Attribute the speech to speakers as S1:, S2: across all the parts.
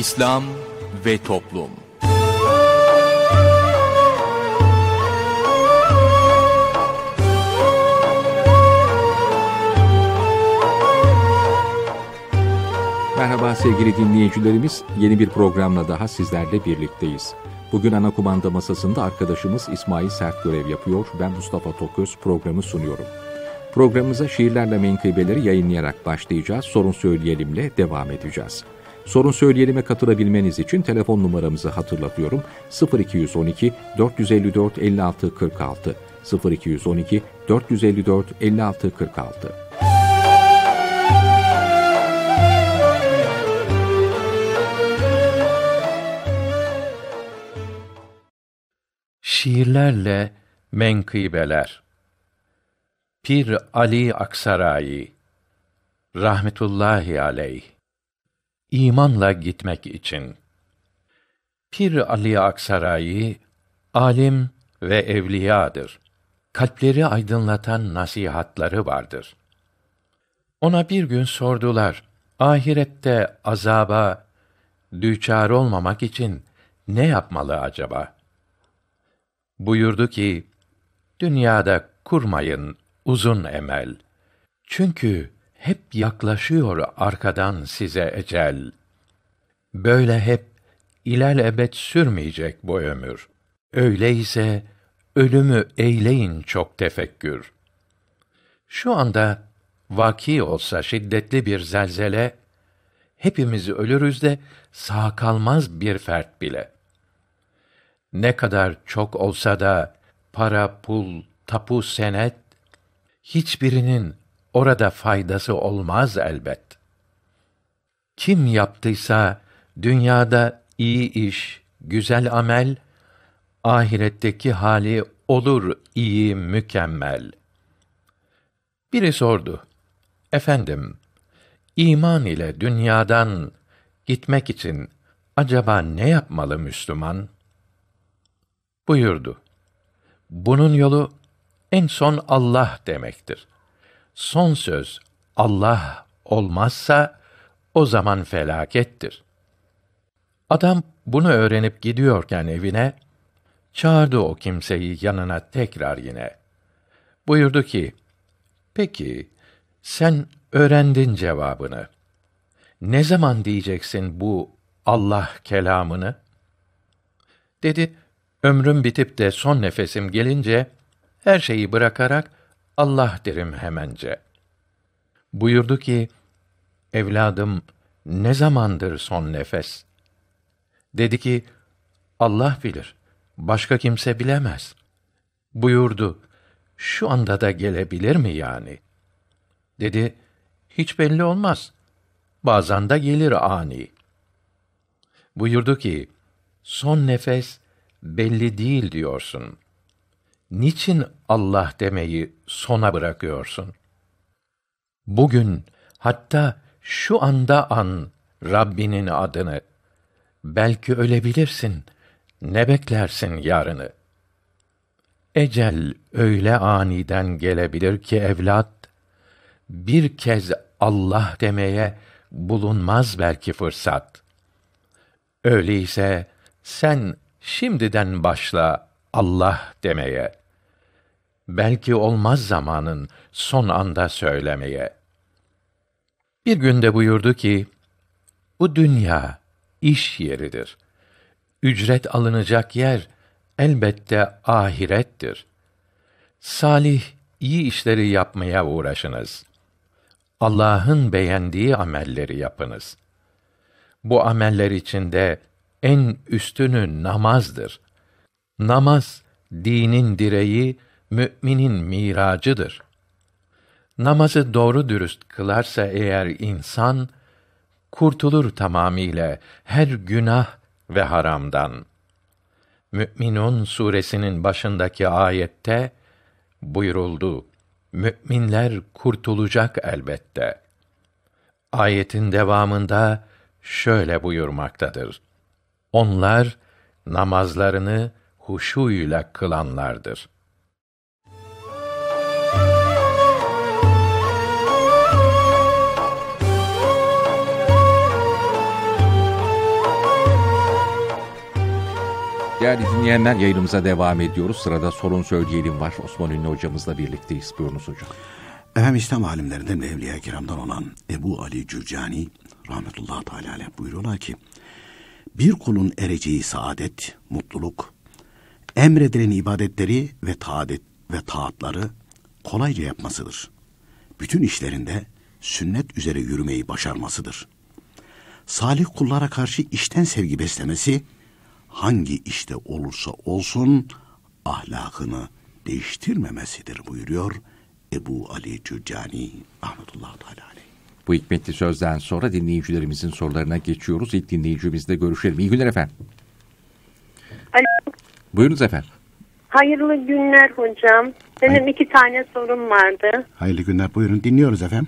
S1: İslam ve Toplum Merhaba sevgili dinleyicilerimiz, yeni bir programla daha sizlerle birlikteyiz. Bugün ana kumanda masasında arkadaşımız İsmail Sert görev yapıyor, ben Mustafa Toköz programı sunuyorum. Programımıza şiirlerle menkıbeleri yayınlayarak başlayacağız, sorun söyleyelimle devam edeceğiz. Sorun söyleyelim'e katılabilmeniz için telefon numaramızı hatırlatıyorum. 0212 454 56 46 0212 454 56 46
S2: Şiirlerle Menkıbeler Pir Ali Aksaray Rahmetullahi Aleyh imanla gitmek için. Pir Ali Aksaray alim ve evliyadır. Kalpleri aydınlatan nasihatları vardır. Ona bir gün sordular: Ahirette azaba düçar olmamak için ne yapmalı acaba? Buyurdu ki: Dünyada kurmayın uzun emel. Çünkü hep yaklaşıyor arkadan size ecel. Böyle hep ilal ebed sürmeyecek bu ömür. Öyleyse ölümü eyleyin çok tefekkür. Şu anda vaki olsa şiddetli bir zelzele, hepimiz ölürüz de sağ kalmaz bir fert bile. Ne kadar çok olsa da para, pul, tapu, senet, hiçbirinin orada faydası olmaz elbet. Kim yaptıysa dünyada iyi iş, güzel amel, ahiretteki hali olur iyi, mükemmel. Biri sordu. Efendim, iman ile dünyadan gitmek için acaba ne yapmalı Müslüman? Buyurdu. Bunun yolu en son Allah demektir.'' son söz Allah olmazsa o zaman felakettir. Adam bunu öğrenip gidiyorken evine çağırdı o kimseyi yanına tekrar yine. Buyurdu ki: "Peki sen öğrendin cevabını. Ne zaman diyeceksin bu Allah kelamını?" Dedi: "Ömrüm bitip de son nefesim gelince her şeyi bırakarak Allah derim hemence. Buyurdu ki, evladım ne zamandır son nefes? Dedi ki, Allah bilir, başka kimse bilemez. Buyurdu, şu anda da gelebilir mi yani? Dedi, hiç belli olmaz. Bazen de gelir ani. Buyurdu ki, son nefes belli değil diyorsun niçin Allah demeyi sona bırakıyorsun? Bugün hatta şu anda an Rabbinin adını. Belki ölebilirsin. Ne beklersin yarını? Ecel öyle aniden gelebilir ki evlat, bir kez Allah demeye bulunmaz belki fırsat. Öyleyse sen şimdiden başla Allah demeye.'' belki olmaz zamanın son anda söylemeye. Bir günde buyurdu ki, bu dünya iş yeridir. Ücret alınacak yer elbette ahirettir. Salih iyi işleri yapmaya uğraşınız. Allah'ın beğendiği amelleri yapınız. Bu ameller içinde en üstünü namazdır. Namaz dinin direği, müminin miracıdır. Namazı doğru dürüst kılarsa eğer insan kurtulur tamamiyle her günah ve haramdan. Mü'minun suresinin başındaki ayette buyuruldu. Mü'minler kurtulacak elbette. Ayetin devamında şöyle buyurmaktadır. Onlar namazlarını huşuyla kılanlardır.''
S1: Değerli dinleyenler yayınımıza devam ediyoruz. Sırada sorun söyleyelim var. Osman Ünlü hocamızla birlikteyiz. Buyurunuz hocam.
S3: Efendim İslam alimlerinden ve Evliya Kiram'dan olan Ebu Ali Cürcani rahmetullahi teala aleyh buyuruyorlar ki bir kulun ereceği saadet, mutluluk, emredilen ibadetleri ve taadet ve taatları kolayca yapmasıdır. Bütün işlerinde sünnet üzere yürümeyi başarmasıdır. Salih kullara karşı işten sevgi beslemesi, hangi işte olursa olsun ahlakını değiştirmemesidir buyuruyor Ebu Ali Cüccani Ahmetullah Teala Aleyh. Bu hikmetli sözden sonra dinleyicilerimizin
S1: sorularına geçiyoruz. İlk dinleyicimizle görüşelim. İyi günler efendim.
S4: Alo. Buyurunuz efendim. Hayırlı günler hocam. Benim Hayır. iki tane sorum vardı.
S3: Hayırlı günler buyurun dinliyoruz efendim.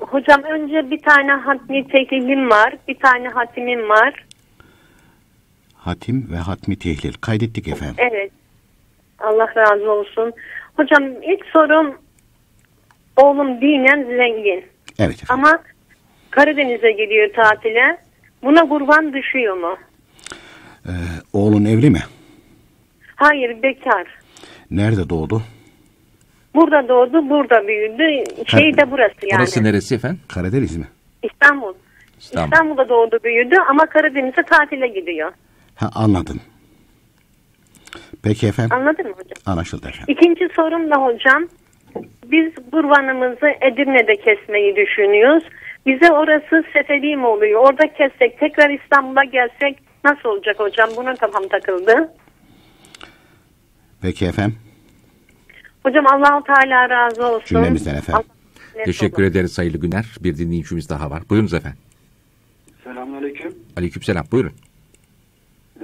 S4: Hocam önce bir tane hatmi teklifim var, bir tane hatimim var
S3: hatim ve hatmi tehlil. Kaydettik efendim.
S4: Evet. Allah razı olsun. Hocam ilk sorum oğlum dinen zengin. Evet efendim. Ama Karadeniz'e gidiyor tatile. Buna kurban düşüyor mu?
S3: Ee, oğlun evli mi?
S4: Hayır bekar.
S3: Nerede doğdu?
S4: Burada doğdu, burada büyüdü. Şey de burası yani. Burası
S3: neresi efendim? Karadeniz mi?
S4: İstanbul. İstanbul. İstanbul'da doğdu büyüdü ama Karadeniz'e tatile gidiyor.
S3: Ha, anladım. Peki efendim.
S4: anladım mı hocam?
S3: Anlaşıldı efendim.
S4: İkinci sorum da hocam. Biz kurbanımızı Edirne'de kesmeyi düşünüyoruz. Bize orası sefeli mi oluyor? Orada kessek tekrar İstanbul'a gelsek nasıl olacak hocam? Buna kafam takıldı. Peki efendim. Hocam allah Teala razı olsun. Cümlemizden efendim. Allah Teşekkür olun.
S1: ederiz sayılı günler. Bir dinleyicimiz daha var. Buyurunuz efendim.
S5: Selamünaleyküm. selam. Buyurun.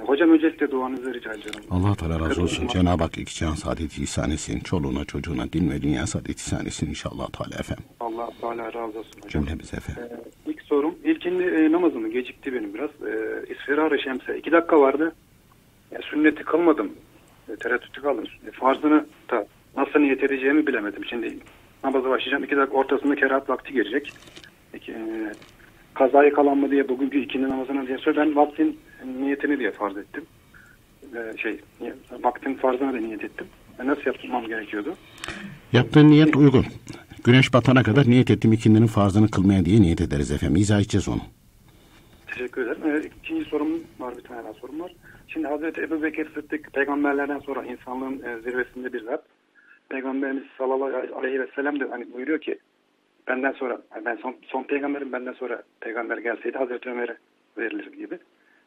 S5: Hocam öncelikle duanızı rica ediyorum.
S3: Allah Teala razı olsun. Cenab-ı Hak iki can saadet ihsan etsin. Çoluğuna çocuğuna din ve dünya saadet ihsan etsin inşallah Teala efendim.
S5: Allah Teala razı olsun hocam. Cümlemize efendim. Ee, ilk sorum. İlkinde e, namazımı gecikti benim biraz. E, ee, İsfirar-ı Şems'e iki dakika vardı. E, sünneti kılmadım. E, tereddütü kaldım. E, farzını da nasıl niyet edeceğimi bilemedim. Şimdi namaza başlayacağım. İki dakika ortasında kerahat vakti gelecek. E, kazaya kalan mı diye bugünkü ikindi namazına diye söylüyor. Ben vaktin niyetini diye farz ettim. E, şey, vaktin farzına da niyet ettim. E, nasıl yapmam gerekiyordu?
S3: Yaptığın niyet uygun. Güneş batana kadar niyet ettim ikindinin farzını kılmaya diye niyet ederiz efendim. İzah edeceğiz onu.
S5: Teşekkür ederim. E, ikinci sorum var, bir tane daha sorum var. Şimdi Hazreti Ebu Bekir Sıddık peygamberlerden sonra insanlığın e, zirvesinde bir zat. Peygamberimiz sallallahu aleyhi ve sellem de hani buyuruyor ki benden sonra ben son, son peygamberim benden sonra peygamber gelseydi Hazreti Ömer'e verilir gibi.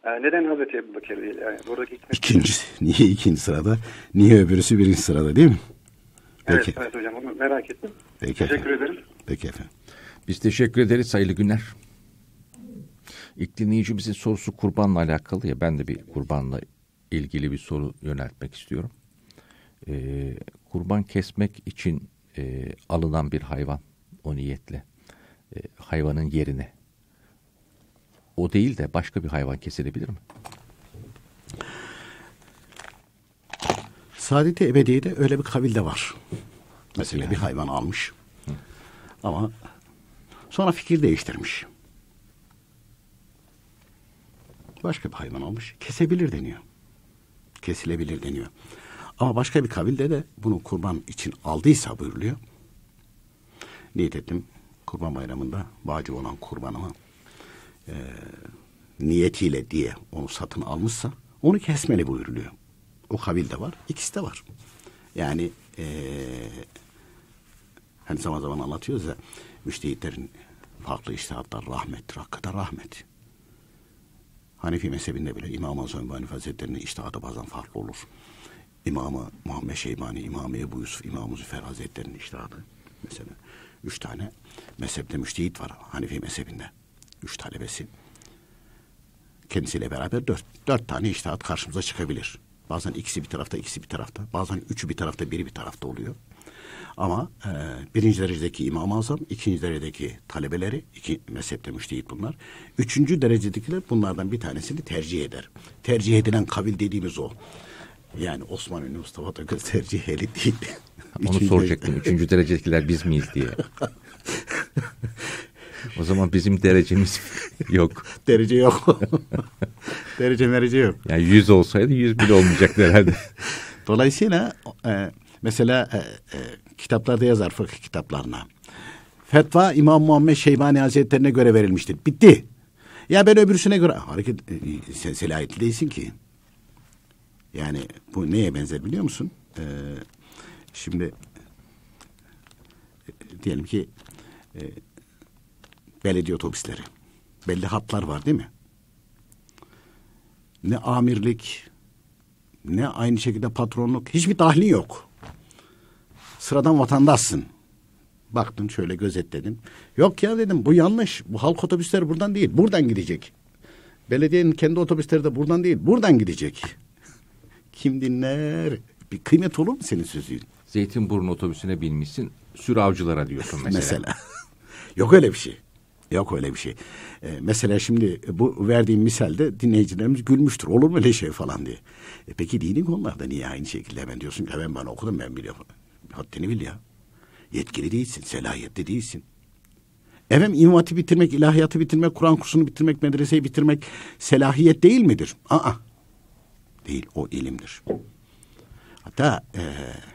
S5: Ee, neden Hazreti Ebu Bakır değil? Yani buradaki hikmet... İkinci,
S3: niye ikinci sırada? Niye öbürüsü birinci sırada değil mi?
S5: Peki. Evet, evet hocam onu merak ettim. Peki teşekkür efendim. ederim.
S3: Peki efendim. Biz teşekkür ederiz. sayılı günler.
S1: İlk dinleyicimizin sorusu kurbanla alakalı ya. Ben de bir kurbanla ilgili bir soru yöneltmek istiyorum. Ee, kurban kesmek için e, alınan bir hayvan o niyetle e, hayvanın yerine
S3: o değil de başka bir hayvan kesilebilir mi? Saadet-i Ebediye'de öyle bir kabil de var. Mesela bir hayvan almış. Ama sonra fikir değiştirmiş. Başka bir hayvan almış. Kesebilir deniyor. Kesilebilir deniyor. Ama başka bir kabilde de bunu kurban için aldıysa buyuruluyor. Niyet ettim kurban bayramında bağcı olan kurbanımı e, niyetiyle diye onu satın almışsa onu kesmeli buyuruluyor. O kabil de var, ikisi de var. Yani e, hani zaman zaman anlatıyoruz ya müştehitlerin farklı iştihatlar rahmettir, hakikaten rahmet. Hanefi mezhebinde bile İmam-ı Azam ve Hanife Hazretleri'nin iştihatı bazen farklı olur. İmamı Muhammed Şeybani, İmamı Ebu Yusuf, İmam-ı Züfer Hazretleri'nin iştihatı mesela. Üç tane mezhepte müştehit var Hanefi mezhebinde. Üç talebesi. Kendisiyle beraber dört, dört tane iştahat karşımıza çıkabilir. Bazen ikisi bir tarafta, ikisi bir tarafta. Bazen üçü bir tarafta, biri bir tarafta oluyor. Ama e, birinci derecedeki İmam-ı Azam, ikinci derecedeki talebeleri, iki mezhepte müştehit bunlar. Üçüncü derecedekiler bunlardan bir tanesini tercih eder. Tercih edilen kabil dediğimiz o. Yani Osman Ünlü Mustafa Takır tercih ehli değil. Onu üçüncü soracaktım. Üçüncü
S1: derecedekiler biz miyiz diye. O zaman bizim derecemiz yok.
S3: derece yok. derece merece yok.
S1: Yani yüz olsaydı yüz bile olmayacaktı
S3: herhalde. Dolayısıyla e, mesela e, e, kitaplarda yazar fıkıh kitaplarına. Fetva İmam Muhammed Şeybani Hazretlerine göre verilmiştir. Bitti. Ya ben öbürsüne göre hareket e, sen selahiyetli değilsin ki. Yani bu neye benzer biliyor musun? Ee, şimdi e, diyelim ki e, belediye otobüsleri. Belli hatlar var değil mi? Ne amirlik, ne aynı şekilde patronluk, hiçbir dahli yok. Sıradan vatandaşsın. Baktın şöyle gözetledin. Yok ya dedim bu yanlış. Bu halk otobüsleri buradan değil. Buradan gidecek. Belediyenin kendi otobüsleri de buradan değil. Buradan gidecek. Kim dinler? Bir kıymet olur mu senin sözün? Zeytinburnu otobüsüne binmişsin. Sür avcılara diyorsun mesela. mesela. Yok öyle bir şey. Yok öyle bir şey. E, mesela şimdi bu verdiğim misalde dinleyicilerimiz gülmüştür. Olur mu öyle şey falan diye. E, peki dini konularda niye aynı şekilde hemen diyorsun ki ben bana okudum ben biliyorum. Haddini bil ya. Yetkili değilsin, selahiyetli değilsin. Evet imamati bitirmek, ilahiyatı bitirmek, Kur'an kursunu bitirmek, medreseyi bitirmek selahiyet değil midir? Aa. Değil, o ilimdir. Hatta e,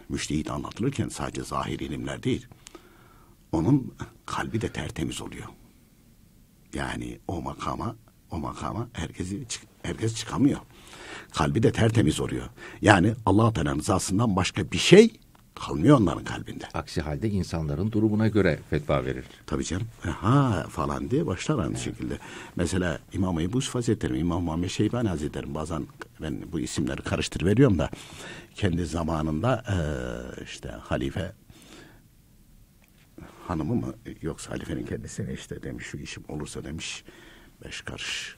S3: müştehit anlatılırken sadece zahir ilimler değil. Onun kalbi de tertemiz oluyor. Yani o makama, o makama herkesi herkes çıkamıyor. Kalbi de tertemiz oluyor. Yani Allah Teala'nın rızasından başka bir şey kalmıyor onların kalbinde. Aksi halde insanların durumuna göre fetva verir. Tabii canım. E, ha falan diye başlar aynı evet. şekilde. Mesela İmam Ebu Yusuf Hazretleri, İmam Muhammed Şeybani Hazretleri bazen ben bu isimleri karıştır veriyorum da kendi zamanında e, işte halife hanımı mı e, yoksa halifenin kendisini işte demiş şu işim olursa demiş beş karış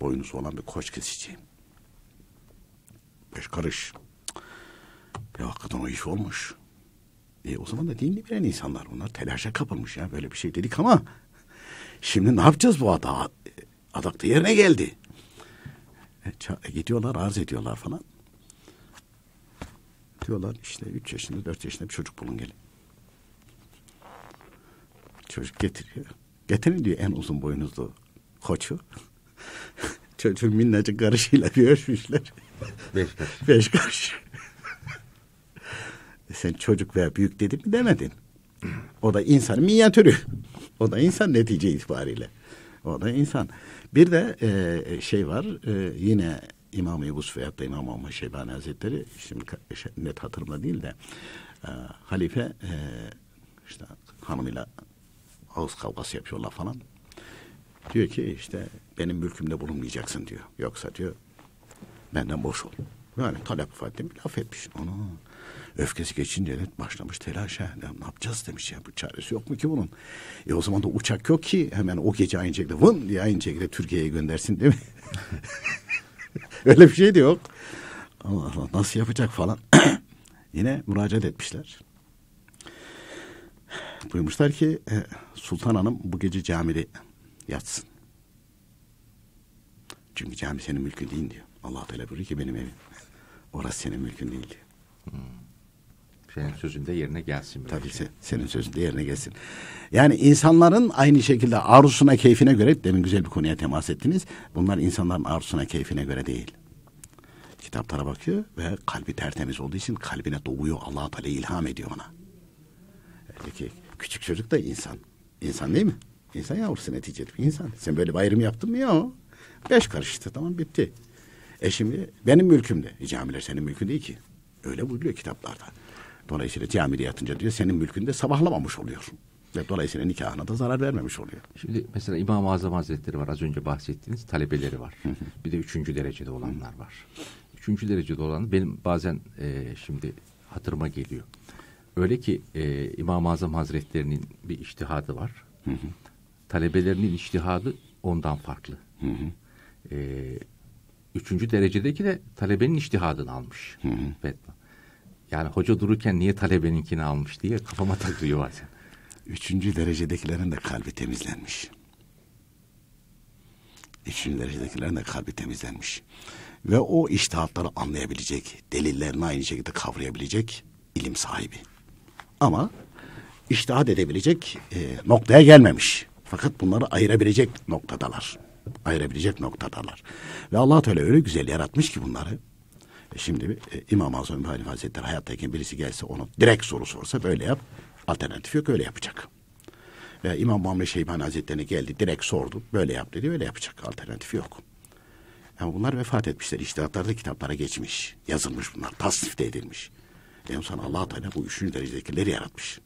S3: boynuzu olan bir koç keseceğim. Beş karış. Ya hakikaten o iş olmuş. E, o zaman da dinli bilen insanlar bunlar telaşa kapılmış ya böyle bir şey dedik ama şimdi ne yapacağız bu ada? Adakta yerine geldi. E, e, gidiyorlar arz ediyorlar falan. Diyorlar işte üç yaşında dört yaşında bir çocuk bulun gelin. Çocuk getiriyor. Getirin diyor en uzun boynuzlu koçu. Çocuğun minnacık karışıyla bir ölçmüşler. Beş karış. Beş karış. E sen çocuk veya büyük dedin mi demedin. O da insan minyatürü. O da insan netice itibariyle. O da insan. Bir de e, şey var e, yine İmam Ebu Süfeyat da İmam Ahmet Şeybani Hazretleri şimdi şey, net hatırımda değil de e, halife e, işte hanımıyla Ağız kavgası yapıyorlar falan. Diyor ki işte benim mülkümde bulunmayacaksın diyor. Yoksa diyor benden boş ol. Yani talep ifade laf etmiş. Onu öfkesi geçince de başlamış telaşa. Ya ne yapacağız demiş ya bu çaresi yok mu ki bunun? E o zaman da uçak yok ki hemen o gece aynı şekilde vın diye aynı şekilde Türkiye'ye göndersin değil mi? Öyle bir şey de yok. Allah Allah nasıl yapacak falan. Yine müracaat etmişler duymuşlar ki e, Sultan Hanım bu gece camide yatsın. Çünkü cami senin mülkün değil diyor. Allah Teala buyuruyor ki benim evim. Orası senin mülkün değil diyor. Hmm. Senin sözünde yerine gelsin. Tabii şey. senin sözünde yerine gelsin. Yani insanların aynı şekilde arzusuna keyfine göre demin güzel bir konuya temas ettiniz. Bunlar insanların arzusuna keyfine göre değil. Kitaplara bakıyor ve kalbi tertemiz olduğu için kalbine doğuyor. Allah Teala ilham ediyor ona. Peki Küçük çocuk da insan. İnsan değil mi? İnsan yavrusu neticede bir insan. Sen böyle bir ayrım yaptın mı ya? Beş karıştı tamam bitti. E şimdi benim mülkümde. E, camiler senin mülkün değil ki. Öyle buyuruyor kitaplarda. Dolayısıyla camide yatınca diyor senin mülkünde sabahlamamış oluyor. Ve dolayısıyla nikahına da zarar vermemiş oluyor. Şimdi mesela İmam-ı Azam Hazretleri var. Az önce
S1: bahsettiğiniz talebeleri var. bir de üçüncü derecede olanlar var. Üçüncü derecede olan benim bazen e, şimdi hatırıma geliyor. Öyle ki e, İmam-ı Azam Hazretlerinin bir iştihadı var. Hı hı. Talebelerinin iştihadı ondan farklı. Hı hı. E, üçüncü derecedeki de talebenin iştihadını almış. Hı hı. Yani hoca dururken niye talebeninkini almış diye kafama takılıyor bazen.
S3: Üçüncü derecedekilerin de kalbi temizlenmiş. Üçüncü derecedekilerin de kalbi temizlenmiş. Ve o iştihatları anlayabilecek, delillerini aynı şekilde kavrayabilecek ilim sahibi. Ama iştahat edebilecek e, noktaya gelmemiş. Fakat bunları ayırabilecek noktadalar. Ayırabilecek noktadalar. Ve allah Teala öyle güzel yaratmış ki bunları. E şimdi e, İmam Azam Halif Hazretleri hayattayken birisi gelse onu direkt soru sorsa böyle yap. Alternatif yok öyle yapacak. Veya İmam Muhammed Şeybani Hazretleri geldi direkt sordu. Böyle yap dedi öyle yapacak. Alternatif yok. Ama bunlar vefat etmişler. İştihatlarda kitaplara geçmiş. Yazılmış bunlar. Tasnif de edilmiş. En son allah Teala bu üçüncü derecedekileri yaratmış.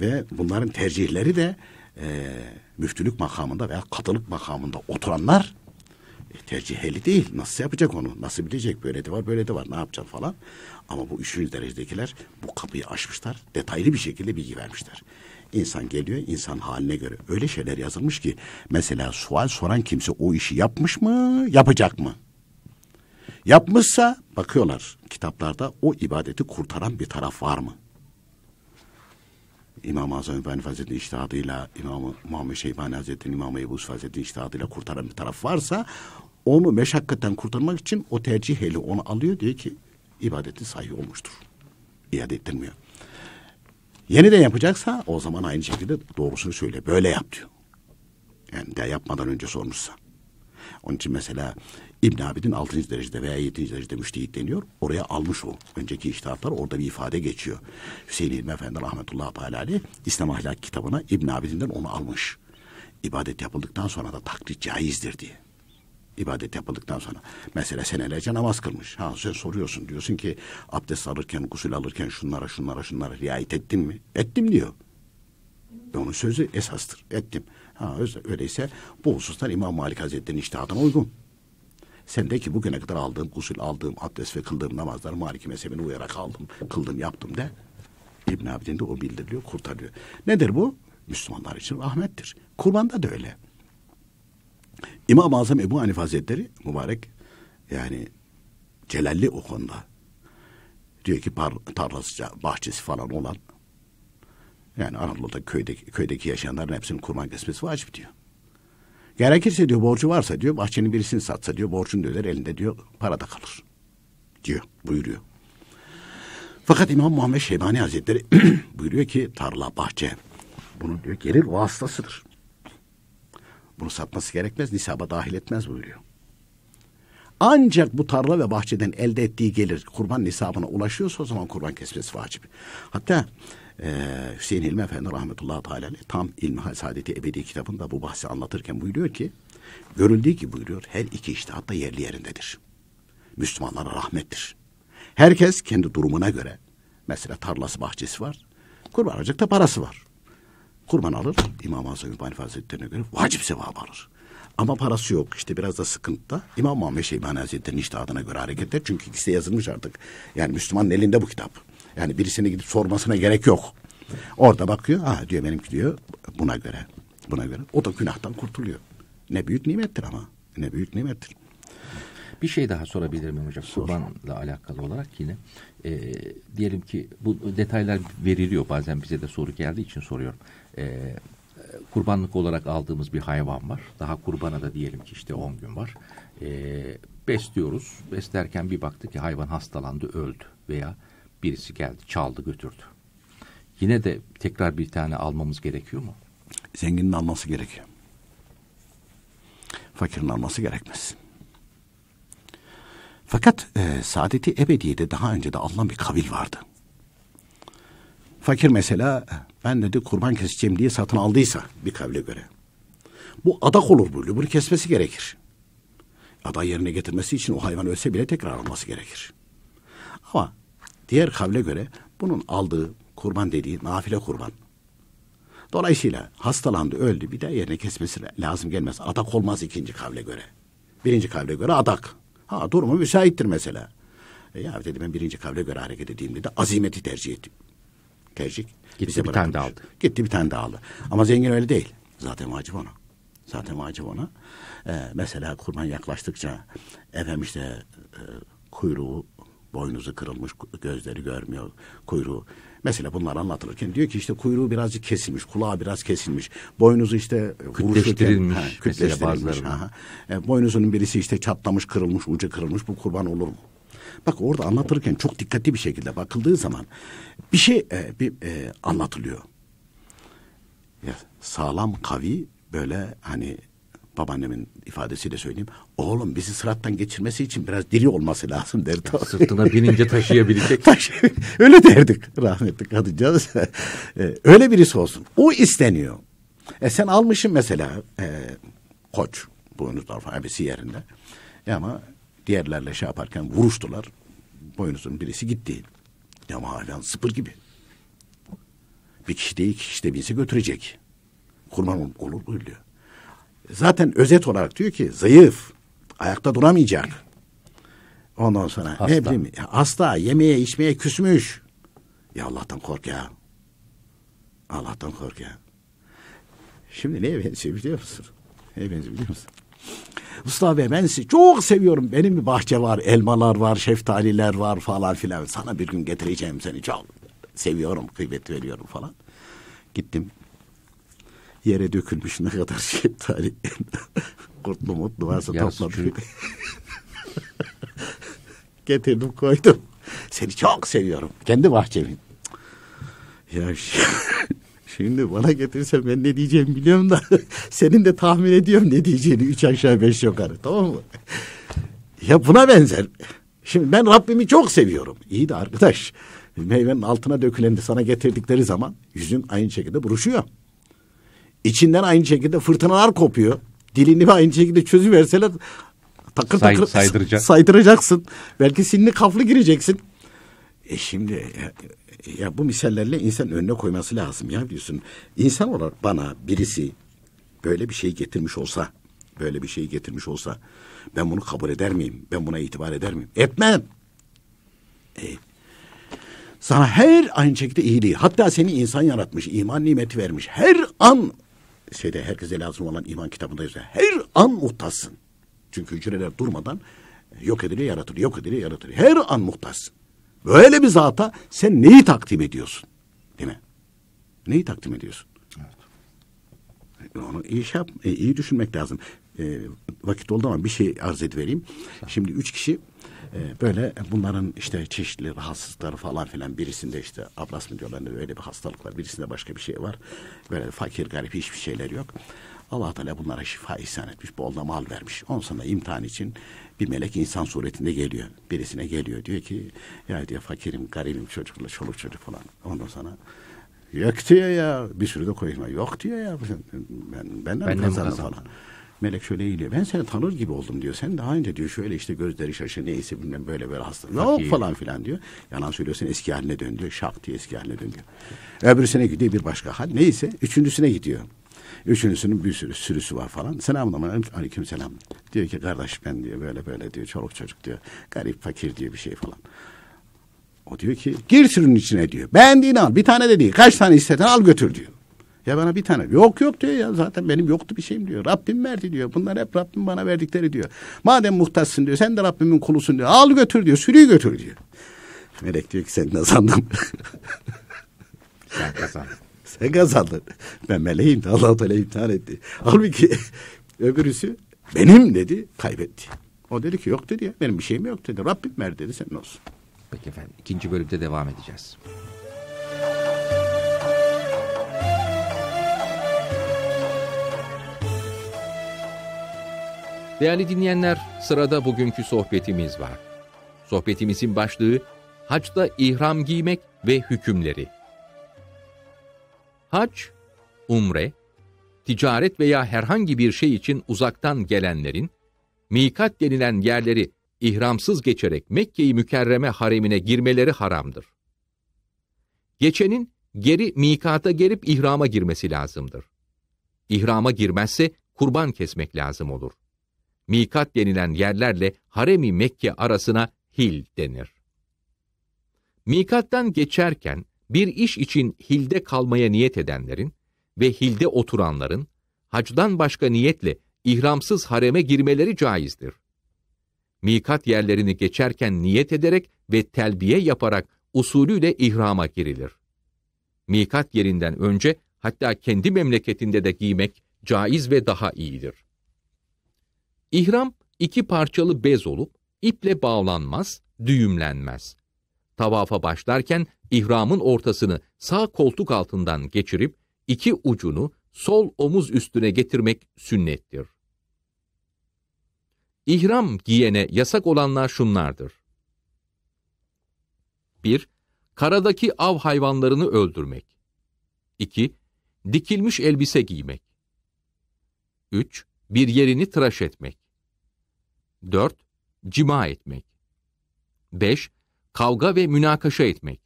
S3: Ve bunların tercihleri de e, müftülük makamında veya katılık makamında oturanlar e, terciheli değil. Nasıl yapacak onu? Nasıl bilecek? Böyle de var, böyle de var. Ne yapacak falan. Ama bu üçüncü derecedekiler bu kapıyı açmışlar. Detaylı bir şekilde bilgi vermişler. İnsan geliyor, insan haline göre. Öyle şeyler yazılmış ki mesela sual soran kimse o işi yapmış mı, yapacak mı? Yapmışsa bakıyorlar kitaplarda o ibadeti kurtaran bir taraf var mı? İmam-ı Azam Efendi Hazretleri iştihadıyla, İmam-ı Muhammed Şeybani Hazretleri, İmam-ı Ebu Yusuf Hazretleri iştihadıyla kurtaran bir taraf varsa onu meşakkatten kurtarmak için o tercih eli onu alıyor diyor ki ibadeti sahih olmuştur. İade ettirmiyor. Yeniden yapacaksa o zaman aynı şekilde doğrusunu söyle. Böyle yap diyor. Yani de yapmadan önce sormuşsa. Onun için mesela İbn Abidin 6. derecede veya 7. derecede müştehit deniyor. Oraya almış o. Önceki iştihatlar orada bir ifade geçiyor. Hüseyin İlmi Efendi rahmetullahi teala İslam ahlak kitabına İbn Abidin'den onu almış. İbadet yapıldıktan sonra da taklit caizdir diye İbadet yapıldıktan sonra. Mesela senelerce namaz kılmış. Ha sen soruyorsun diyorsun ki abdest alırken, gusül alırken şunlara şunlara şunlara riayet ettin mi? Ettim diyor. Ve onun sözü esastır. Ettim. Ha öyleyse bu hususlar İmam Malik Hazretleri'nin iştihadına uygun. Sen de ki bugüne kadar aldığım usul, aldığım abdest ve kıldığım namazlar Maliki mezhebine uyarak aldım, kıldım, yaptım de. İbn Abidin de o bildiriliyor, kurtarıyor. Nedir bu? Müslümanlar için rahmettir. Kurbanda da öyle. İmam-ı Azam Ebu Hanif Hazretleri mübarek yani celalli o konuda. Diyor ki par, tarlası, bahçesi falan olan yani Anadolu'da köydeki, köydeki yaşayanların hepsinin kurban kesmesi vacip diyor. Gerekirse diyor borcu varsa diyor bahçenin birisini satsa diyor borcunu da öder elinde diyor para da kalır diyor buyuruyor. Fakat İmam Muhammed Şeybani Hazretleri buyuruyor ki tarla bahçe bunun diyor gelir vasıtasıdır. Bunu satması gerekmez nisaba dahil etmez buyuruyor. Ancak bu tarla ve bahçeden elde ettiği gelir kurban nisabına ulaşıyorsa o zaman kurban kesmesi vacip. Hatta e, Hüseyin İlmi Efendi rahmetullahi teala tam İlmihal Saadeti Ebedi kitabında bu bahsi anlatırken buyuruyor ki görüldüğü gibi buyuruyor her iki iştihat da yerli yerindedir. Müslümanlara rahmettir. Herkes kendi durumuna göre mesela tarlası bahçesi var. Kurban alacak parası var. Kurban alır. İmam-ı Azam İbani Hazretleri'ne göre vacip sevabı alır. Ama parası yok işte biraz da sıkıntıda. İmam Muhammed Şeybani Hazretleri'nin iştihadına göre hareket eder. Çünkü ikisi yazılmış artık. Yani Müslümanın elinde bu kitap. Yani birisine gidip sormasına gerek yok. Orada bakıyor. Ha diyor benimki diyor buna göre. Buna göre. O da günahtan kurtuluyor. Ne büyük nimettir ama. Ne büyük nimettir. Bir şey daha sorabilir miyim hocam? Sor. Kurbanla
S1: alakalı olarak yine. E, diyelim ki bu detaylar veriliyor. Bazen bize de soru geldiği için soruyorum. E, kurbanlık olarak aldığımız bir hayvan var. Daha kurbana da diyelim ki işte 10 gün var. E, besliyoruz. Beslerken bir baktık ki hayvan hastalandı, öldü veya birisi geldi, çaldı, götürdü. Yine de tekrar
S3: bir tane almamız gerekiyor mu? Zenginin alması gerekiyor. Fakirin alması gerekmez. Fakat e, saadeti ebediyede daha önce de alınan bir kabil vardı. Fakir mesela e, ben dedi kurban keseceğim diye satın aldıysa bir kavle göre. Bu adak olur bu. Bunu kesmesi gerekir. Ada yerine getirmesi için o hayvan ölse bile tekrar alması gerekir. Ama Diğer kavle göre bunun aldığı kurban dediği nafile kurban. Dolayısıyla hastalandı, öldü bir de yerine kesmesi lazım gelmez. Adak olmaz ikinci kavle göre. Birinci kavle göre adak. Ha durumu müsaittir mesela. E ya dedim ben birinci kavle göre hareket edeyim dedi. Azimeti tercih etti. Tercih. Gitti bir bırakmış. tane de aldı. Gitti bir tane de aldı. Ama zengin öyle değil. Zaten vacip ona. Zaten vacip ona. Ee, mesela kurban yaklaştıkça efendim işte e, kuyruğu Boynuzu kırılmış, gözleri görmüyor, kuyruğu. Mesela bunlar anlatılırken diyor ki işte kuyruğu birazcık kesilmiş, kulağı biraz kesilmiş. Boynuzu işte kütleştirilmiş. He, kütleştirilmiş. Ha. E, boynuzunun birisi işte çatlamış, kırılmış, ucu kırılmış. Bu kurban olur mu? Bak orada anlatırken çok dikkatli bir şekilde bakıldığı zaman bir şey e, bir e, anlatılıyor. Ya, sağlam kavi böyle hani babaannemin ifadesiyle söyleyeyim. Oğlum bizi sırattan geçirmesi için biraz diri olması lazım derdi. Ya, sırtına binince taşıyabilecek. Taşı, öyle derdik rahmetli kadıncağız. E, öyle birisi olsun. O isteniyor. E sen almışsın mesela e, koç Boynuzdorf abisi yerinde. E ama diğerlerle şey yaparken vuruştular. Boynuzun birisi gitti. Ama hala sıfır gibi. Bir kişi değil iki kişi de binse götürecek. Kurban olur olur diyor zaten özet olarak diyor ki zayıf, ayakta duramayacak. Ondan sonra hasta. ne bileyim hasta, yemeye, içmeye küsmüş. Ya Allah'tan kork ya. Allah'tan kork ya. Şimdi neye benziyor biliyor musun? Neye benziyor biliyor musun? Mustafa Bey ben sizi çok seviyorum. Benim bir bahçe var, elmalar var, şeftaliler var falan filan. Sana bir gün getireceğim seni çok seviyorum, kıymet veriyorum falan. Gittim yere dökülmüş ne kadar şey tarih. Kurtlu mutlu varsa Yarısı topladım. Getirdim koydum. Seni çok seviyorum. Kendi bahçemin. Ya şimdi bana getirsen ben ne diyeceğimi biliyorum da senin de tahmin ediyorum ne diyeceğini üç aşağı beş yukarı tamam mı? Ya buna benzer. Şimdi ben Rabbimi çok seviyorum. İyi de arkadaş meyvenin altına döküleni sana getirdikleri zaman yüzün aynı şekilde buruşuyor. İçinden aynı şekilde fırtınalar kopuyor. Dilini aynı şekilde çözüverseler takır Say, takır saydıracak. saydıracaksın. Belki sinli kaflı gireceksin. E şimdi ya, e, ya bu misallerle insan önüne koyması lazım ya diyorsun. İnsan olarak bana birisi böyle bir şey getirmiş olsa, böyle bir şey getirmiş olsa ben bunu kabul eder miyim? Ben buna itibar eder miyim? Etmem. E, sana her aynı şekilde iyiliği, hatta seni insan yaratmış, iman nimeti vermiş. Her an şeyde herkese lazım olan iman kitabındaysa her an muhtaçsın. Çünkü hücreler durmadan yok ediliyor, yaratılıyor, yok ediliyor, yaratılıyor. Her an muhtaçsın. Böyle bir zata sen neyi takdim ediyorsun? Değil mi? Neyi takdim ediyorsun? Evet. Onu iyi, şey yap, e, iyi düşünmek lazım. E, vakit oldu ama bir şey arz edivereyim. Şimdi üç kişi ee, böyle bunların işte çeşitli rahatsızlıkları falan filan birisinde işte ablas mı diyorlar ne öyle bir hastalık var. Birisinde başka bir şey var. Böyle fakir garip hiçbir şeyler yok. Allah Teala bunlara şifa ihsan etmiş, bolda mal vermiş. Ondan sana imtihan için bir melek insan suretinde geliyor. Birisine geliyor diyor ki ya diyor fakirim, garibim çocukla, çoluk çocuk falan. Ondan sana yok diyor ya bir sürü de koyma yok diyor ya ben, ben, benden ben kazandım falan. Melek şöyle diyor, Ben seni tanır gibi oldum diyor. Sen daha önce diyor şöyle işte gözleri şaşı neyse bilmem böyle böyle hasta. Yok iyi. falan filan diyor. Yalan söylüyorsun eski haline döndü, diyor. Şak diye eski haline döndü. diyor. Öbürüsüne gidiyor bir başka hal. Neyse üçüncüsüne gidiyor. Üçüncüsünün bir sürü sürüsü var falan. Selamın aleyküm selam. Diyor ki kardeş ben diyor böyle böyle diyor. Çoluk çocuk diyor. Garip fakir diyor bir şey falan. O diyor ki gir sürünün içine diyor. Beğendiğini al bir tane de değil. Kaç tane istesen al götür diyor. Ya bana bir tane yok yok diyor ya zaten benim yoktu bir şeyim diyor. Rabbim verdi diyor. Bunlar hep Rabbim bana verdikleri diyor. Madem muhtaçsın diyor sen de Rabbimin kulusun diyor. Al götür diyor sürüyü götür diyor. Melek diyor ki sen kazandın. sen kazandın. sen kazandın. Ben meleğim de Allah Teala imtihan etti. Halbuki öbürüsü benim dedi kaybetti. O dedi ki yok dedi ya benim bir şeyim yok dedi. Rabbim ver dedi senin olsun. Peki efendim ikinci bölümde devam edeceğiz.
S1: Değerli dinleyenler, sırada bugünkü sohbetimiz var. Sohbetimizin başlığı hacda ihram giymek ve hükümleri. Hac, umre, ticaret veya herhangi bir şey için uzaktan gelenlerin mikat denilen yerleri ihramsız geçerek Mekke-i Mükerreme haremine girmeleri haramdır. Geçenin geri mikata gelip ihrama girmesi lazımdır. İhrama girmezse kurban kesmek lazım olur. Mikat denilen yerlerle Harem-i Mekke arasına hil denir. Mikattan geçerken bir iş için hilde kalmaya niyet edenlerin ve hilde oturanların hacdan başka niyetle ihramsız hareme girmeleri caizdir. Mikat yerlerini geçerken niyet ederek ve telbiye yaparak usulüyle ihrama girilir. Mikat yerinden önce hatta kendi memleketinde de giymek caiz ve daha iyidir. İhram iki parçalı bez olup iple bağlanmaz, düğümlenmez. Tavafa başlarken ihramın ortasını sağ koltuk altından geçirip iki ucunu sol omuz üstüne getirmek sünnettir. İhram giyene yasak olanlar şunlardır. 1. Karadaki av hayvanlarını öldürmek. 2. Dikilmiş elbise giymek. 3. Bir yerini tıraş etmek. 4. Cima etmek. 5. Kavga ve münakaşa etmek.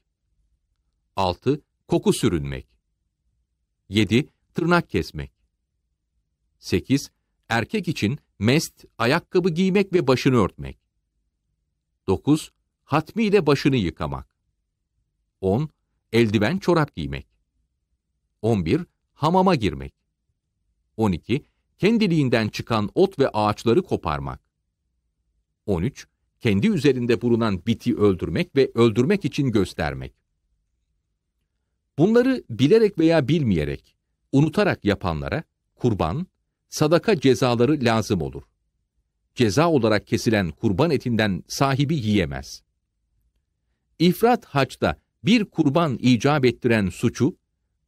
S1: 6. Koku sürünmek. 7. Tırnak kesmek. 8. Erkek için mest, ayakkabı giymek ve başını örtmek. 9. Hatmi ile başını yıkamak. 10. Eldiven çorap giymek. 11. Hamama girmek. 12. Kendiliğinden çıkan ot ve ağaçları koparmak. 13. Kendi üzerinde bulunan biti öldürmek ve öldürmek için göstermek. Bunları bilerek veya bilmeyerek, unutarak yapanlara kurban, sadaka cezaları lazım olur. Ceza olarak kesilen kurban etinden sahibi yiyemez. İfrat haçta bir kurban icap ettiren suçu,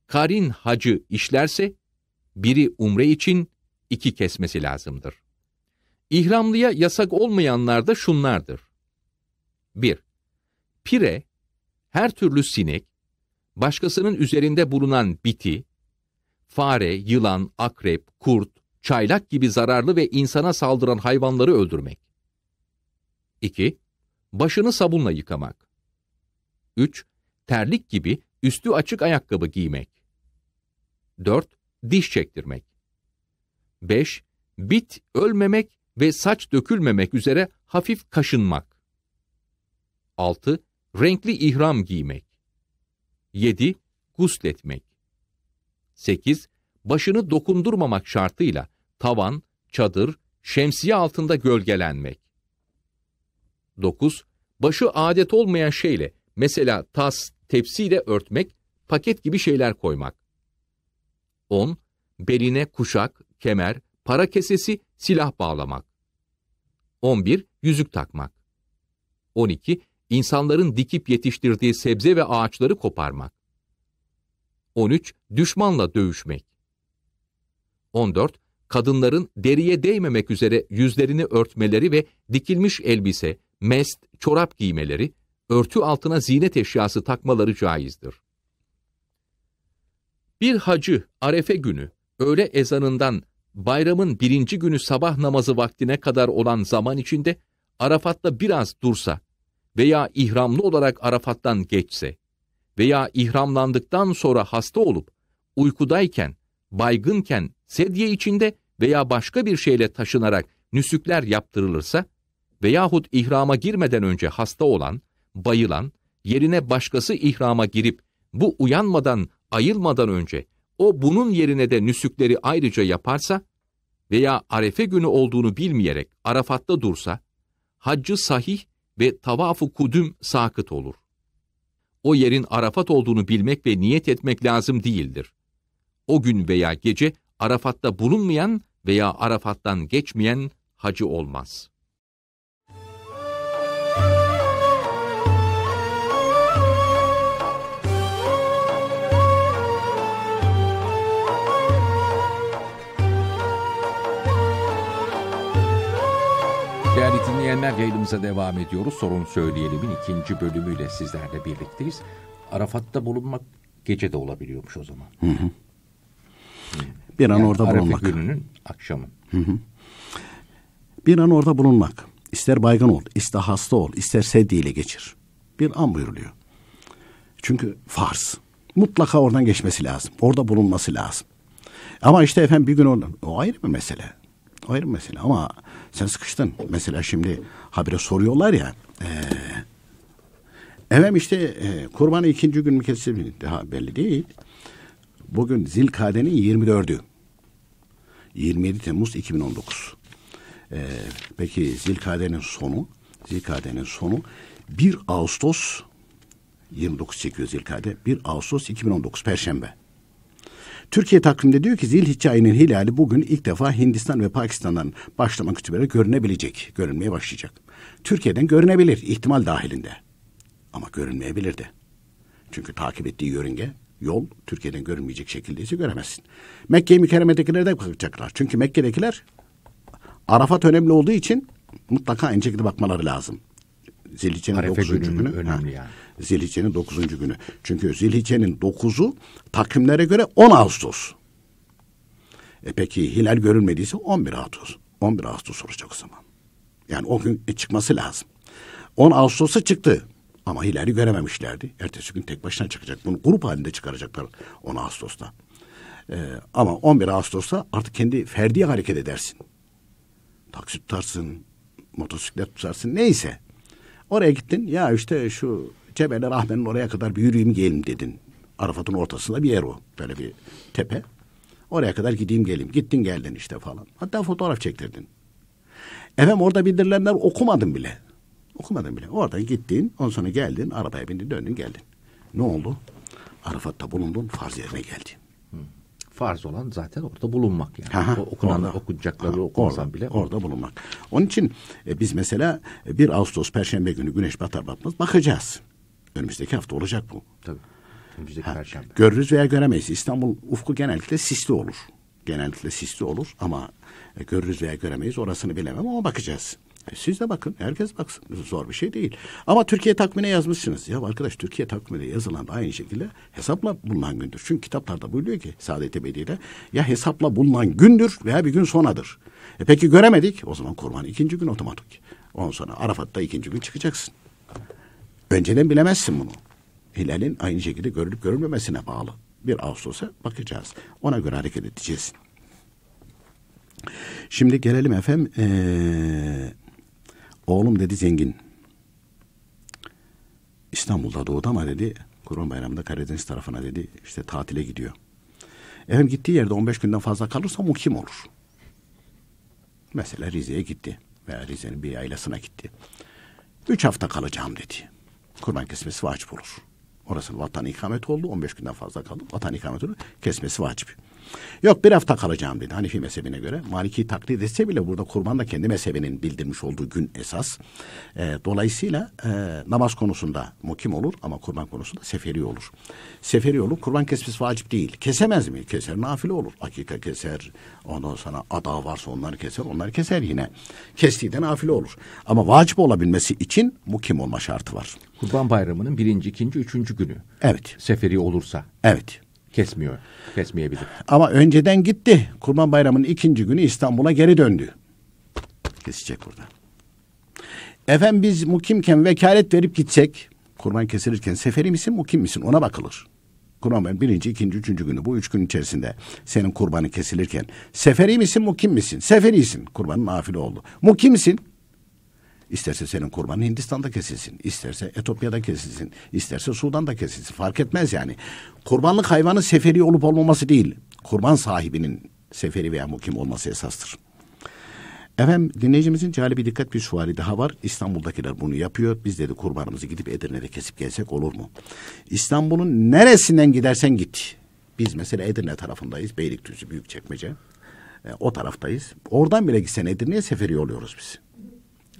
S1: karin hacı işlerse, biri umre için iki kesmesi lazımdır. İhramlıya yasak olmayanlar da şunlardır. 1. Pire, her türlü sinek, başkasının üzerinde bulunan biti, fare, yılan, akrep, kurt, çaylak gibi zararlı ve insana saldıran hayvanları öldürmek. 2. Başını sabunla yıkamak. 3. Terlik gibi üstü açık ayakkabı giymek. 4. Diş çektirmek. 5. Bit, ölmemek ve saç dökülmemek üzere hafif kaşınmak. 6. Renkli ihram giymek. 7. Gusletmek. 8. Başını dokundurmamak şartıyla tavan, çadır, şemsiye altında gölgelenmek. 9. Başı adet olmayan şeyle, mesela tas, tepsiyle örtmek, paket gibi şeyler koymak. 10. Beline kuşak, kemer, para kesesi, silah bağlamak. 11. Yüzük takmak. 12. İnsanların dikip yetiştirdiği sebze ve ağaçları koparmak. 13. Düşmanla dövüşmek. 14. Kadınların deriye değmemek üzere yüzlerini örtmeleri ve dikilmiş elbise, mest, çorap giymeleri, örtü altına zinet eşyası takmaları caizdir. Bir hacı, arefe günü, öğle ezanından bayramın birinci günü sabah namazı vaktine kadar olan zaman içinde Arafat'ta biraz dursa veya ihramlı olarak Arafat'tan geçse veya ihramlandıktan sonra hasta olup uykudayken, baygınken, sedye içinde veya başka bir şeyle taşınarak nüsükler yaptırılırsa veyahut ihrama girmeden önce hasta olan, bayılan, yerine başkası ihrama girip bu uyanmadan, ayılmadan önce o bunun yerine de nüsükleri ayrıca yaparsa veya arefe günü olduğunu bilmeyerek Arafat'ta dursa, haccı sahih ve tavafu kudüm sakıt olur. O yerin Arafat olduğunu bilmek ve niyet etmek lazım değildir. O gün veya gece Arafat'ta bulunmayan veya Arafat'tan geçmeyen hacı olmaz.'' Değerli dinleyenler yayınımıza devam ediyoruz. Sorun Söyleyelim'in ikinci bölümüyle sizlerle birlikteyiz. Arafat'ta bulunmak gece de olabiliyormuş o zaman. Hı hı.
S3: Ee, bir an yani orada Arafat bulunmak. gününün akşamı. Hı hı. Bir an orada bulunmak. İster baygın ol, ister hasta ol, ister sedyeyle geçir. Bir an buyuruluyor. Çünkü farz. Mutlaka oradan geçmesi lazım. Orada bulunması lazım. Ama işte efendim bir gün oradan. O ayrı bir mesele ayrı mesele ama sen sıkıştın. Mesela şimdi habire soruyorlar ya. E, efendim işte e, kurbanı ikinci gün mü kesildi? Daha belli değil. Bugün Zilkade'nin 24'ü. 27 Temmuz 2019. E, peki Zilkade'nin sonu? Zilkade'nin sonu 1 Ağustos 29 çekiyor Zilkade. 1 Ağustos 2019 Perşembe. Türkiye takvimde diyor ki Zilhicce ayının hilali bugün ilk defa Hindistan ve Pakistan'dan başlamak üzere görünebilecek, görünmeye başlayacak. Türkiye'den görünebilir ihtimal dahilinde. Ama görünmeyebilir de. Çünkü takip ettiği yörünge yol Türkiye'den görünmeyecek şekilde ise göremezsin. Mekke-i Mükerreme'dekiler de bakacaklar. Çünkü Mekke'dekiler Arafat önemli olduğu için mutlaka en şekilde bakmaları lazım. Zilhicce'nin 9. günü önemli ha, yani. Zilhicce'nin 9. günü. Çünkü Zilhicce'nin 9'u takvimlere göre 10 Ağustos. E peki hilal görülmediyse 11 Ağustos. 11 Ağustos olacak o zaman. Yani o gün e, çıkması lazım. 10 Ağustos'a çıktı. Ama hilali görememişlerdi. Ertesi gün tek başına çıkacak. Bunu grup halinde çıkaracaklar 10 Ağustos'ta. Ee, ama 11 Ağustos'ta artık kendi ferdi hareket edersin. Taksi tutarsın, motosiklet tutarsın neyse. Oraya gittin ya işte şu Cebel Rahmen'in oraya kadar bir yürüyeyim gelin dedin. Arafat'ın ortasında bir yer o. Böyle bir tepe. Oraya kadar gideyim geleyim. Gittin geldin işte falan. Hatta fotoğraf çektirdin. Efendim orada bildirilenler okumadın bile. okumadın bile. Oradan gittin, ondan sonra geldin, arabaya bindin, döndün, geldin. Ne oldu? Arafat'ta bulundun, farz yerine geldin farz olan zaten orada bulunmak yani. Aha, o okunan, orada, okunacakları aha, okunsan bile. Orada bulunmak. Onun için e, biz mesela 1 e, Ağustos Perşembe günü güneş batar batmaz bakacağız. Önümüzdeki hafta olacak bu. Tabii. Önümüzdeki ha, Perşembe. Görürüz veya göremeyiz. İstanbul ufku genellikle sisli olur. Genellikle sisli olur ama e, görürüz veya göremeyiz orasını bilemem ama bakacağız. E, siz de bakın, herkes baksın. Zor bir şey değil. Ama Türkiye takvimine yazmışsınız. Ya arkadaş Türkiye takvimine yazılan aynı şekilde hesapla bulunan gündür. Çünkü kitaplarda buyuruyor ki Saadet Ebedi'de ya hesapla bulunan gündür veya bir gün sonadır. E peki göremedik. O zaman kurban ikinci gün otomatik. Ondan sonra Arafat'ta ikinci gün çıkacaksın. Önceden bilemezsin bunu. Hilal'in aynı şekilde görülüp görülmemesine bağlı. Bir Ağustos'a bakacağız. Ona göre hareket edeceğiz. Şimdi gelelim efendim ee, Oğlum dedi zengin. İstanbul'da doğdu ama dedi Kurban Bayramı'nda Karadeniz tarafına dedi işte tatile gidiyor. Efendim gittiği yerde 15 günden fazla kalırsa muhkim olur. Mesela Rize'ye gitti veya Rize'nin bir ailesine gitti. Üç hafta kalacağım dedi. Kurban kesmesi vacip olur. Orası vatan ikamet oldu. 15 günden fazla kaldı. Vatan ikamet oldu. Kesmesi vacip. Yok bir hafta kalacağım dedi hanifi mezhebine göre. Maliki taklit etse bile burada kurban da kendi mezhebinin bildirmiş olduğu gün esas. E, dolayısıyla e, namaz konusunda mukim olur ama kurban konusunda seferi olur. Seferi olur. Kurban kesmesi vacip değil. Kesemez mi? Keser nafile olur. Hakika keser. Ondan sonra ada varsa onları keser. Onları keser yine. Kestiği de nafile olur. Ama vacip olabilmesi için mukim olma şartı var. Kurban bayramının birinci, ikinci, üçüncü günü. Evet. Seferi olursa. Evet. Kesmiyor. Kesmeyebilir. Ama önceden gitti. Kurban Bayramı'nın ikinci günü İstanbul'a geri döndü. Kesecek burada. Efendim biz mukimken vekalet verip gidecek kurban kesilirken seferi misin mukim misin ona bakılır. Kurban Bayramı birinci, ikinci, üçüncü günü bu üç gün içerisinde senin kurbanı kesilirken seferi misin mukim misin? Seferisin kurbanın nafile oldu. Mukimsin İsterse senin kurbanın Hindistan'da kesilsin, isterse Etopya'da kesilsin, isterse Sudan'da kesilsin. Fark etmez yani. Kurbanlık hayvanın seferi olup olmaması değil, kurban sahibinin seferi veya mukim olması esastır. Efendim dinleyicimizin cahili bir dikkat bir suali daha var. İstanbul'dakiler bunu yapıyor. Biz dedi kurbanımızı gidip Edirne'de kesip gelsek olur mu? İstanbul'un neresinden gidersen git. Biz mesela Edirne tarafındayız. Beylikdüzü, Büyükçekmece. E, o taraftayız. Oradan bile gitsen Edirne'ye seferi oluyoruz biz.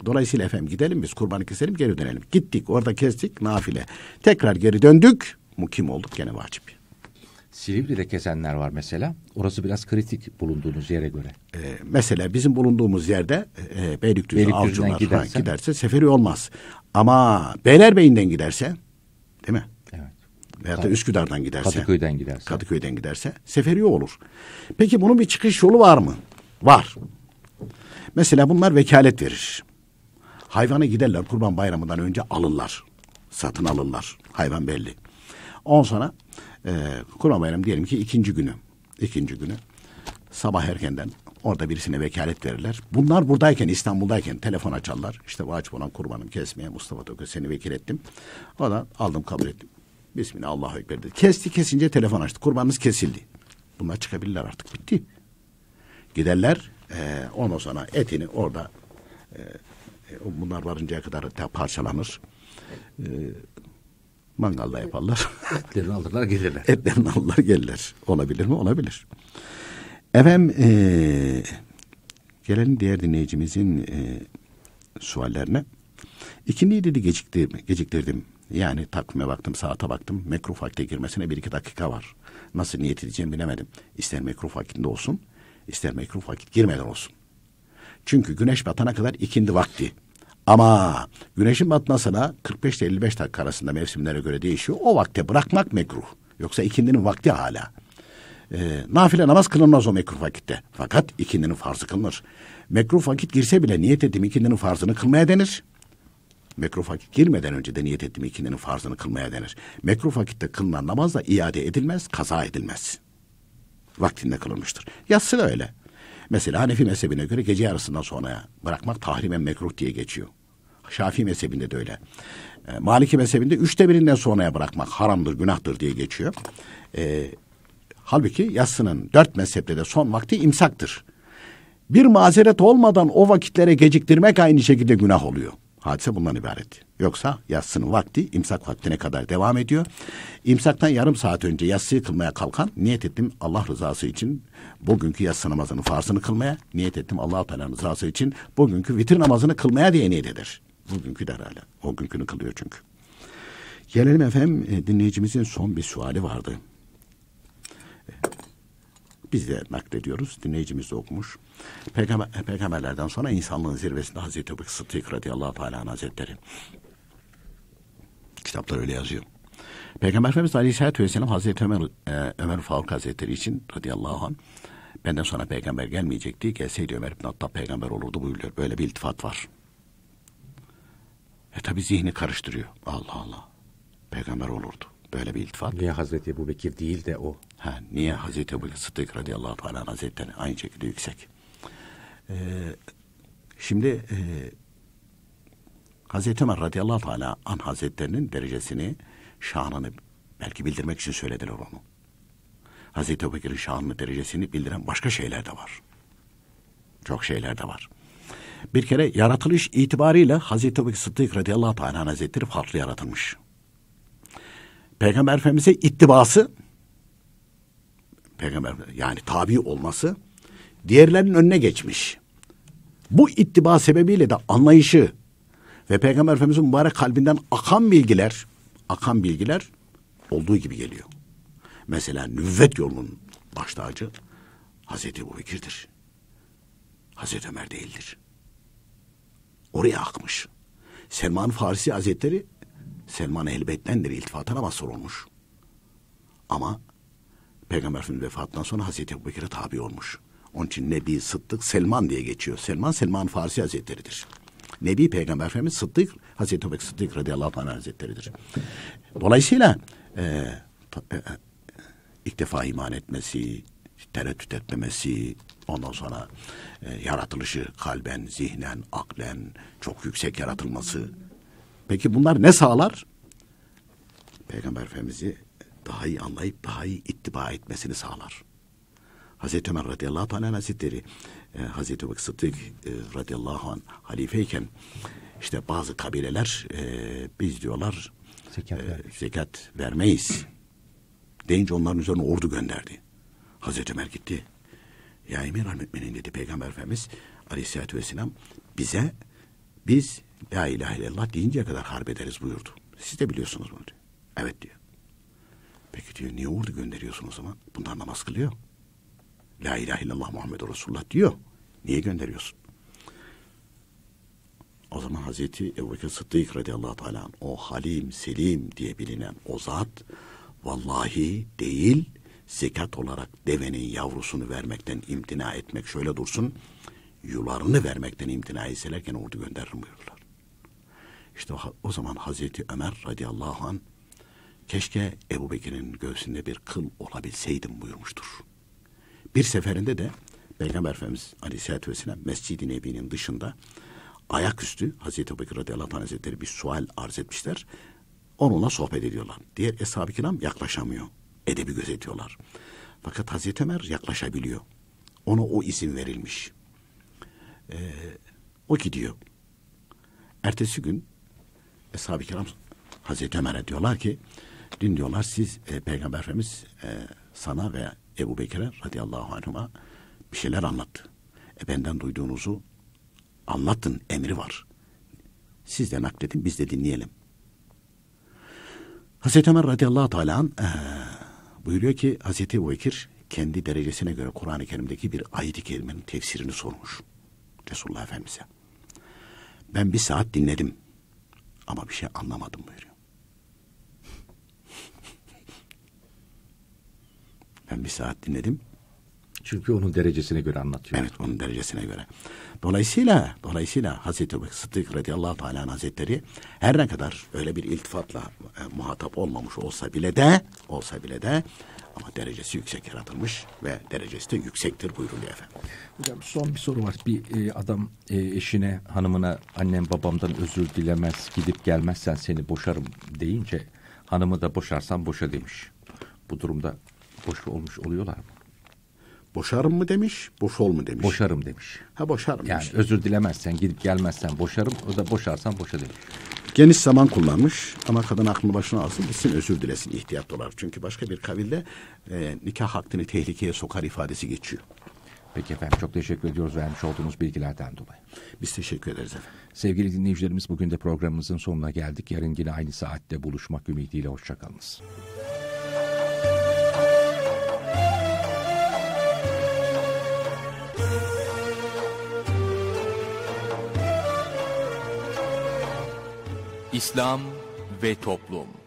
S3: Dolayısıyla efendim gidelim biz kurbanı keselim geri dönelim. Gittik orada kestik nafile. Tekrar geri döndük mukim olduk gene vacip. Silivri'de kesenler var mesela. Orası biraz kritik bulunduğunuz yere göre. Ee, mesela bizim bulunduğumuz yerde e, e Beylikdüzü, Beylikdüzü'den Avcılar giderse, giderse seferi olmaz. Ama Beylerbeyi'nden giderse değil mi? veya da Üsküdar'dan giderse, Kadıköy'den giderse, Kadıköy'den giderse seferi olur. Peki bunun bir çıkış yolu var mı? Var. Mesela bunlar vekalet verir. Hayvanı giderler kurban bayramından önce alırlar. Satın alırlar. Hayvan belli. On sonra e, kurban bayramı diyelim ki ikinci günü. ikinci günü sabah erkenden orada birisine vekalet verirler. Bunlar buradayken İstanbul'dayken telefon açarlar. İşte vaç olan kurbanım kesmeye Mustafa Toköz seni vekil ettim. O da aldım kabul ettim. Bismillah Allahu Ekber dedi. Kesti kesince telefon açtı. Kurbanımız kesildi. Bunlar çıkabilirler artık bitti. Giderler e, ondan sonra etini orada e, bunlar varıncaya kadar ta parçalanır. E, mangalda yaparlar. Etlerini alırlar gelirler. Etlerini alırlar gelirler. Olabilir mi? Olabilir. Efendim e, gelelim diğer dinleyicimizin e, suallerine. İkindiyi dedi gecikti, geciktirdim. Yani takvime baktım, saate baktım. Mekruh vakte girmesine bir iki dakika var. Nasıl niyet edeceğimi bilemedim. İster mekruh vakitinde olsun, ister mekruh vakit girmeden olsun. Çünkü güneş batana kadar ikindi vakti. Ama güneşin batmasına 45 ile 55 dakika arasında mevsimlere göre değişiyor. O vakte bırakmak mekruh. Yoksa ikindinin vakti hala. E, nafile namaz kılınmaz o mekruh vakitte. Fakat ikindinin farzı kılınır. Mekruh vakit girse bile niyet ettim ikindinin farzını kılmaya denir. Mekruh vakit girmeden önce de niyet ettim ikindinin farzını kılmaya denir. Mekruh vakitte kılınan namaz da iade edilmez, kaza edilmez. Vaktinde kılınmıştır. Yatsı da öyle. Mesela Hanefi mezhebine göre gece yarısından sonra bırakmak tahrimen mekruh diye geçiyor. Şafii mezhebinde de öyle. E, Maliki mezhebinde üçte birinden sonraya bırakmak haramdır, günahtır diye geçiyor. E, halbuki yatsının dört mezhepte de son vakti imsaktır. Bir mazeret olmadan o vakitlere geciktirmek aynı şekilde günah oluyor. Hadise bundan ibaret. Yoksa yatsının vakti imsak vaktine kadar devam ediyor. İmsaktan yarım saat önce yatsıyı kılmaya kalkan niyet ettim Allah rızası için bugünkü yatsı namazının farzını kılmaya, niyet ettim Allah Teala'nın rızası için bugünkü vitir namazını kılmaya diye niyet eder. Bugünkü der hala. O günkünü kılıyor çünkü. Gelelim efendim e, dinleyicimizin son bir suali vardı. E, biz de naklediyoruz. Dinleyicimiz de okumuş. Peygamber, e, peygamberlerden sonra insanlığın zirvesinde Hazreti Ebu Sıddık radıyallahu teala hazretleri. Kitaplar öyle yazıyor. Peygamber Efendimiz Aleyhisselatü Vesselam Hazreti Ömer, e, Ömer Faruk Hazretleri için radıyallahu anh benden sonra peygamber gelmeyecekti. Gelseydi Ömer İbn Hattab peygamber olurdu buyuruyor. Böyle bir iltifat var. E tabi zihni karıştırıyor. Allah Allah. Peygamber olurdu. Böyle bir iltifat. Niye Hazreti Ebu Bekir değil de o? Ha, niye Hazreti Ebu Bekir Sıddık radıyallahu anh hazretleri aynı şekilde yüksek? Ee, şimdi e, Hazreti Ömer radıyallahu teala an hazretlerinin derecesini, şanını belki bildirmek için söylediler onu. Hazreti Ebubekir'in şanını, derecesini bildiren başka şeyler de var. Çok şeyler de var. Bir kere yaratılış itibariyle Hazreti Ebubekir Sıddık radıyallahu teala hazretleri farklı yaratılmış. Peygamber Efendimiz'e ittibası, peygamber yani tabi olması diğerlerinin önüne geçmiş. Bu ittiba sebebiyle de anlayışı, ve Peygamber Efendimiz'in mübarek kalbinden akan bilgiler, akan bilgiler olduğu gibi geliyor. Mesela nüvvet yolunun baş Hazreti Ebu Bekir'dir. Hazreti Ömer değildir. Oraya akmış. Selman Farisi Hazretleri Selman Elbet'tendir iltifatına mazhar olmuş. Ama Peygamber Efendimiz vefatından sonra Hazreti Ebu Bekir'e tabi olmuş. Onun için Nebi Sıddık Selman diye geçiyor. Selman Selman Farisi Hazretleri'dir. Nebi Peygamber Efendimiz Sıddık Hazreti Öbek Sıddık radıyallahu anh hazretleridir. Dolayısıyla e, e, e, ilk defa iman etmesi, tereddüt etmemesi, ondan sonra e, yaratılışı kalben, zihnen, aklen çok yüksek yaratılması. Peki bunlar ne sağlar? Peygamber Efendimiz'i daha iyi anlayıp daha iyi ittiba etmesini sağlar. Hazreti Ömer radıyallahu anh hazretleri e, Hazreti Bak Sıddık e, radıyallahu anh halifeyken işte bazı kabileler e, biz diyorlar zekat, e, zekat vermeyiz deyince onların üzerine ordu gönderdi. Hazreti Ömer gitti. Ya emir al dedi Peygamber Efendimiz aleyhissalatü vesselam bize biz la ilahe illallah deyinceye kadar harp ederiz buyurdu. Siz de biliyorsunuz bunu diyor. Evet diyor. Peki diyor niye ordu gönderiyorsunuz o zaman? Bunlar namaz kılıyor. La ilahe illallah Muhammedur Resulullah diyor. Niye gönderiyorsun? O zaman Hazreti Ebubekir Sıddık radıyallahu teala o Halim Selim diye bilinen o zat vallahi değil zekat olarak devenin yavrusunu vermekten imtina etmek şöyle dursun yularını vermekten imtina etselerken ordu gönderirim buyurdular. İşte o zaman Hazreti Ömer radıyallahu an keşke Ebu Bekir'in göğsünde bir kıl olabilseydim buyurmuştur. Bir seferinde de Peygamber Efendimiz Aleyhisselatü Vesselam Mescid-i Nebi'nin dışında ayaküstü Hazreti Bekir Radıyallahu anh Hazretleri bir sual arz etmişler. Onunla sohbet ediyorlar. Diğer eshab-ı kiram yaklaşamıyor. Edebi gözetiyorlar. Fakat Hazreti Ömer yaklaşabiliyor. Ona o izin verilmiş. Ee, o gidiyor. Ertesi gün Eshab-ı Kiram Hazreti Ömer'e diyorlar ki dün diyorlar siz e, Peygamber Efendimiz e, sana ve Ebu Bekir'e radıyallahu anhuma bir şeyler anlattı. E benden duyduğunuzu anlatın emri var. Siz de nakledin biz de dinleyelim. Hazreti Ömer radıyallahu teala ee, buyuruyor ki Hazreti Ebu Bekir kendi derecesine göre Kur'an-ı Kerim'deki bir ayet-i kerimenin tefsirini sormuş. Resulullah Efendimiz'e. Ben bir saat dinledim ama bir şey anlamadım buyuruyor. Ben bir saat dinledim. Çünkü onun derecesine göre anlatıyor. Evet onun derecesine göre. Dolayısıyla dolayısıyla Hazreti Sıddık radıyallahu teala hazretleri her ne kadar öyle bir iltifatla e, muhatap olmamış olsa bile de olsa bile de ama derecesi yüksek yaratılmış ve derecesi de yüksektir buyuruluyor efendim.
S1: Hocam son bir soru var. Bir e, adam e, eşine, hanımına annem babamdan özür dilemez, gidip gelmezsen seni boşarım deyince hanımı da boşarsan boşa demiş. Bu durumda boş olmuş oluyorlar mı?
S3: Boşarım mı demiş, Boşol mu demiş. Boşarım demiş. Ha boşarım. Yani işte. özür dilemezsen, gidip gelmezsen boşarım, o da boşarsan boşa demiş. Geniş zaman kullanmış ama kadın aklını başına alsın gitsin özür dilesin ihtiyat olarak. Çünkü başka bir kavilde e, nikah hakkını tehlikeye sokar ifadesi geçiyor. Peki efendim çok teşekkür ediyoruz vermiş olduğunuz bilgilerden dolayı.
S1: Biz teşekkür ederiz efendim. Sevgili dinleyicilerimiz bugün de programımızın sonuna geldik. Yarın yine aynı saatte buluşmak ümidiyle hoşçakalınız. İslam ve Toplum